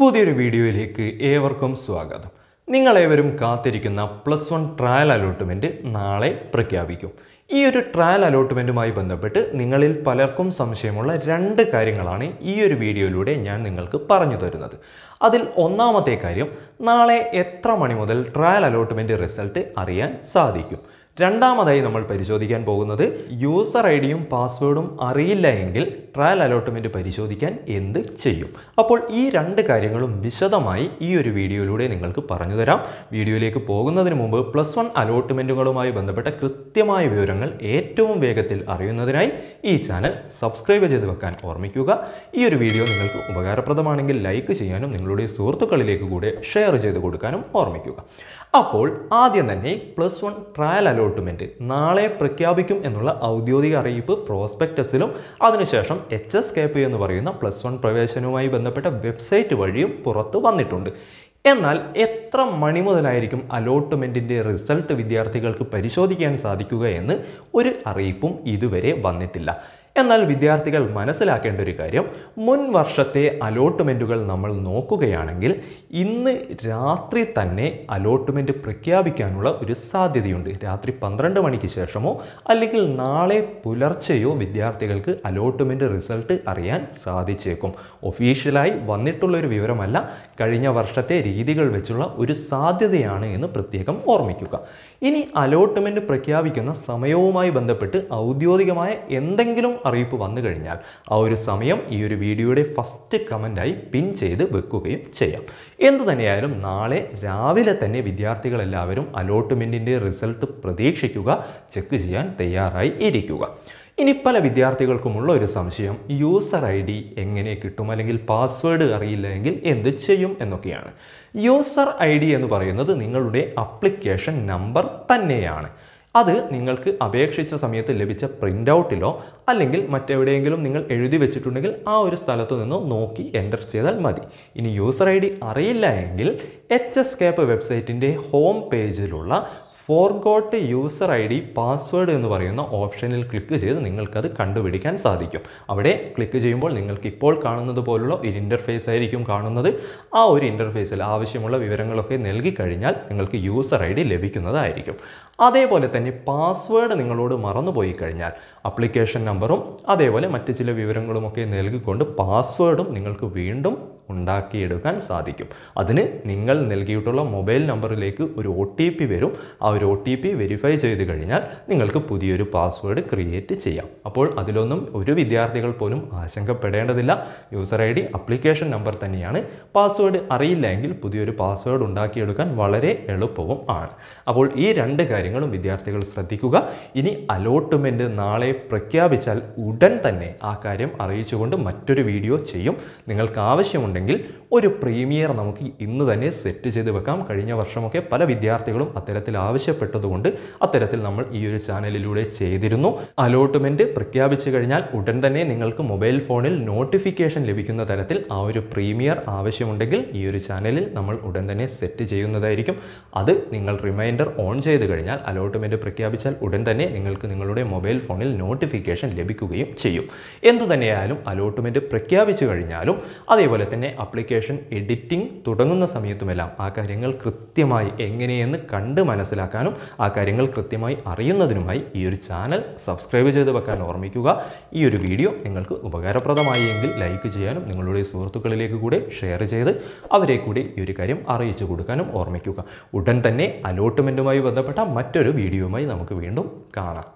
പുതിയൊരു വീഡിയോയിലേക്ക് ഏവർക്കും സ്വാഗതം നിങ്ങളേവരും കാത്തിരിക്കുന്ന പ്ലസ് വൺ ട്രയൽ അലോട്ട്മെൻറ്റ് നാളെ പ്രഖ്യാപിക്കും ഈ ഒരു ട്രയൽ അലോട്ട്മെൻറ്റുമായി ബന്ധപ്പെട്ട് നിങ്ങളിൽ പലർക്കും സംശയമുള്ള രണ്ട് കാര്യങ്ങളാണ് ഈ ഒരു വീഡിയോയിലൂടെ ഞാൻ നിങ്ങൾക്ക് പറഞ്ഞു തരുന്നത് അതിൽ ഒന്നാമത്തെ കാര്യം നാളെ എത്ര മണി മുതൽ ട്രയൽ അലോട്ട്മെൻറ്റ് റിസൾട്ട് അറിയാൻ സാധിക്കും രണ്ടാമതായി നമ്മൾ പരിശോധിക്കാൻ പോകുന്നത് യൂസർ ഐ ഡിയും പാസ്വേഡും അറിയില്ല എങ്കിൽ ട്രയൽ അലോട്ട്മെൻറ്റ് പരിശോധിക്കാൻ എന്ത് ചെയ്യും അപ്പോൾ ഈ രണ്ട് കാര്യങ്ങളും വിശദമായി ഈ ഒരു വീഡിയോയിലൂടെ നിങ്ങൾക്ക് പറഞ്ഞു തരാം വീഡിയോയിലേക്ക് പോകുന്നതിന് മുമ്പ് പ്ലസ് വൺ അലോട്ട്മെൻറ്റുകളുമായി ബന്ധപ്പെട്ട കൃത്യമായ വിവരങ്ങൾ ഏറ്റവും വേഗത്തിൽ അറിയുന്നതിനായി ഈ ചാനൽ സബ്സ്ക്രൈബ് ചെയ്ത് വെക്കാൻ ഓർമ്മിക്കുക ഈ ഒരു വീഡിയോ നിങ്ങൾക്ക് ഉപകാരപ്രദമാണെങ്കിൽ ലൈക്ക് ചെയ്യാനും നിങ്ങളുടെ സുഹൃത്തുക്കളിലേക്ക് കൂടെ ഷെയർ ചെയ്ത് കൊടുക്കാനും ഓർമ്മിക്കുക അപ്പോൾ ആദ്യം തന്നെ പ്ലസ് വൺ ട്രയൽ അലോട്ട്മെൻറ്റ് നാളെ പ്രഖ്യാപിക്കും എന്നുള്ള ഔദ്യോഗിക അറിയിപ്പ് പ്രോസ്പെക്ടസിലും അതിനുശേഷം എച്ച് എസ് കെ പി എന്ന് പറയുന്ന പ്ലസ് വൺ പ്രവേശനവുമായി ബന്ധപ്പെട്ട വെബ്സൈറ്റ് വഴിയും പുറത്തു വന്നിട്ടുണ്ട് എന്നാൽ എത്ര മണി മുതലായിരിക്കും അലോട്ട്മെൻറ്റിൻ്റെ റിസൾട്ട് വിദ്യാർത്ഥികൾക്ക് പരിശോധിക്കാൻ സാധിക്കുക എന്ന് ഒരു അറിയിപ്പും ഇതുവരെ വന്നിട്ടില്ല എന്നാൽ വിദ്യാർത്ഥികൾ മനസ്സിലാക്കേണ്ട ഒരു കാര്യം മുൻ വർഷത്തെ അലോട്ട്മെൻറ്റുകൾ നമ്മൾ നോക്കുകയാണെങ്കിൽ ഇന്ന് രാത്രി തന്നെ അലോട്ട്മെൻറ്റ് പ്രഖ്യാപിക്കാനുള്ള ഒരു സാധ്യതയുണ്ട് രാത്രി പന്ത്രണ്ട് മണിക്ക് ശേഷമോ അല്ലെങ്കിൽ നാളെ പുലർച്ചെയോ വിദ്യാർത്ഥികൾക്ക് അലോട്ട്മെൻറ്റ് റിസൾട്ട് അറിയാൻ സാധിച്ചേക്കും ഒഫീഷ്യലായി വന്നിട്ടുള്ള ഒരു വിവരമല്ല കഴിഞ്ഞ വർഷത്തെ രീതികൾ വെച്ചുള്ള ഒരു സാധ്യതയാണ് എന്ന് പ്രത്യേകം ഓർമ്മിക്കുക ഇനി അലോട്ട്മെൻറ്റ് പ്രഖ്യാപിക്കുന്ന സമയവുമായി ബന്ധപ്പെട്ട് ഔദ്യോഗികമായ എന്തെങ്കിലും അറിയിപ്പ് വന്നു കഴിഞ്ഞാൽ ആ ഒരു സമയം ഈ ഒരു വീഡിയോയുടെ ഫസ്റ്റ് കമൻറ്റായി പിൻ ചെയ്ത് വെക്കുകയും ചെയ്യാം എന്തു തന്നെയായാലും നാളെ രാവിലെ തന്നെ വിദ്യാർത്ഥികളെല്ലാവരും അലോട്ട്മെൻറ്റിൻ്റെ റിസൾട്ട് പ്രതീക്ഷിക്കുക ചെക്ക് ചെയ്യാൻ തയ്യാറായി ഇരിക്കുക ഇനി പല വിദ്യാർത്ഥികൾക്കുമുള്ള ഒരു സംശയം യൂസർ ഐ ഡി എങ്ങനെ കിട്ടും അല്ലെങ്കിൽ പാസ്വേഡ് അറിയില്ല എങ്കിൽ എന്ത് ചെയ്യും എന്നൊക്കെയാണ് യൂസർ ഐ ഡി എന്ന് പറയുന്നത് നിങ്ങളുടെ അപ്ലിക്കേഷൻ നമ്പർ തന്നെയാണ് അത് നിങ്ങൾക്ക് അപേക്ഷിച്ച സമയത്ത് ലഭിച്ച പ്രിൻ്റ് ഔട്ടിലോ അല്ലെങ്കിൽ മറ്റെവിടെയെങ്കിലും നിങ്ങൾ എഴുതി വെച്ചിട്ടുണ്ടെങ്കിൽ ആ ഒരു സ്ഥലത്തു നിന്നോ നോക്കി എൻ്റർ ചെയ്താൽ മതി ഇനി യൂസർ ഐ ഡി അറിയില്ല എങ്കിൽ എച്ച് എസ് കേപ്പ് വെബ്സൈറ്റിൻ്റെ ഹോം പേജിലുള്ള forgot user I D password എന്ന് പറയുന്ന ഓപ്ഷനിൽ ക്ലിക്ക് ചെയ്ത് നിങ്ങൾക്കത് കണ്ടുപിടിക്കാൻ സാധിക്കും അവിടെ ക്ലിക്ക് ചെയ്യുമ്പോൾ നിങ്ങൾക്ക് ഇപ്പോൾ കാണുന്നത് പോലുള്ള ഒരു ഇൻ്റർഫേസ് ആയിരിക്കും കാണുന്നത് ആ ഒരു ഇൻ്റർഫേസിൽ ആവശ്യമുള്ള വിവരങ്ങളൊക്കെ നൽകി കഴിഞ്ഞാൽ നിങ്ങൾക്ക് യൂസർ ഐ ഡി ലഭിക്കുന്നതായിരിക്കും അതേപോലെ തന്നെ പാസ്വേഡ് നിങ്ങളോട് മറന്നുപോയി കഴിഞ്ഞാൽ അപ്ലിക്കേഷൻ നമ്പറും അതേപോലെ മറ്റ് ചില വിവരങ്ങളുമൊക്കെ നൽകിക്കൊണ്ട് പാസ്വേഡും നിങ്ങൾക്ക് വീണ്ടും ഉണ്ടാക്കിയെടുക്കാൻ സാധിക്കും അതിന് നിങ്ങൾ നൽകിയിട്ടുള്ള മൊബൈൽ നമ്പറിലേക്ക് ഒരു ഒ ടി പി വരും ആ ഒരു ഒ ടി പി വെരിഫൈ ചെയ്ത് കഴിഞ്ഞാൽ നിങ്ങൾക്ക് പുതിയൊരു പാസ്വേഡ് ക്രിയേറ്റ് ചെയ്യാം അപ്പോൾ അതിലൊന്നും ഒരു വിദ്യാർത്ഥികൾ പോലും ആശങ്കപ്പെടേണ്ടതില്ല user I D application number തന്നെയാണ് പാസ്വേഡ് അറിയില്ല എങ്കിൽ പുതിയൊരു പാസ്വേഡ് ഉണ്ടാക്കിയെടുക്കാൻ വളരെ എളുപ്പവും ആണ് അപ്പോൾ ഈ രണ്ട് കാര്യങ്ങളും വിദ്യാർത്ഥികൾ ശ്രദ്ധിക്കുക ഇനി അലോട്ട്മെൻറ്റ് നാളെ പ്രഖ്യാപിച്ചാൽ ഉടൻ തന്നെ ആ കാര്യം അറിയിച്ചുകൊണ്ട് മറ്റൊരു വീഡിയോ ചെയ്യും നിങ്ങൾക്ക് ആവശ്യമുണ്ടെങ്കിൽ ഉണ്ടെങ്കിൽ ഒരു പ്രീമിയർ നമുക്ക് ഇന്ന് തന്നെ സെറ്റ് ചെയ്ത് വെക്കാം കഴിഞ്ഞ വർഷമൊക്കെ പല വിദ്യാർത്ഥികളും അത്തരത്തിൽ ആവശ്യപ്പെട്ടതുകൊണ്ട് അത്തരത്തിൽ നമ്മൾ ഈ ഒരു ചാനലിലൂടെ ചെയ്തിരുന്നു അലോട്ട്മെൻറ്റ് പ്രഖ്യാപിച്ചു കഴിഞ്ഞാൽ ഉടൻ തന്നെ നിങ്ങൾക്ക് മൊബൈൽ ഫോണിൽ നോട്ടിഫിക്കേഷൻ ലഭിക്കുന്ന തരത്തിൽ ആ ഒരു പ്രീമിയർ ആവശ്യമുണ്ടെങ്കിൽ ഈ ഒരു ചാനലിൽ നമ്മൾ ഉടൻ തന്നെ സെറ്റ് ചെയ്യുന്നതായിരിക്കും അത് നിങ്ങൾ റിമൈൻഡർ ഓൺ ചെയ്ത് കഴിഞ്ഞാൽ അലോട്ട്മെൻറ്റ് പ്രഖ്യാപിച്ചാൽ ഉടൻ തന്നെ നിങ്ങൾക്ക് നിങ്ങളുടെ മൊബൈൽ ഫോണിൽ നോട്ടിഫിക്കേഷൻ ലഭിക്കുകയും ചെയ്യും എന്തു തന്നെയായാലും അലോട്ട്മെൻറ്റ് പ്രഖ്യാപിച്ചു കഴിഞ്ഞാലും അതേപോലെ തന്നെ തന്നെ അപ്ലിക്കേഷൻ എഡിറ്റിംഗ് തുടങ്ങുന്ന സമയത്തുമെല്ലാം ആ കാര്യങ്ങൾ കൃത്യമായി എങ്ങനെയെന്ന് കണ്ട് മനസ്സിലാക്കാനും ആ കാര്യങ്ങൾ കൃത്യമായി അറിയുന്നതിനുമായി ഈ ഒരു ചാനൽ സബ്സ്ക്രൈബ് ചെയ്ത് വെക്കാൻ ഓർമ്മിക്കുക ഈ ഒരു വീഡിയോ നിങ്ങൾക്ക് ഉപകാരപ്രദമായി എങ്കിൽ ലൈക്ക് ചെയ്യാനും നിങ്ങളുടെ സുഹൃത്തുക്കളിലേക്ക് കൂടെ ഷെയർ ചെയ്ത് അവരെ കൂടി ഈ ഒരു കാര്യം അറിയിച്ചു കൊടുക്കാനും ഓർമ്മിക്കുക ഉടൻ തന്നെ അലോട്ട്മെൻറ്റുമായി ബന്ധപ്പെട്ട മറ്റൊരു വീഡിയോയുമായി നമുക്ക് വീണ്ടും കാണാം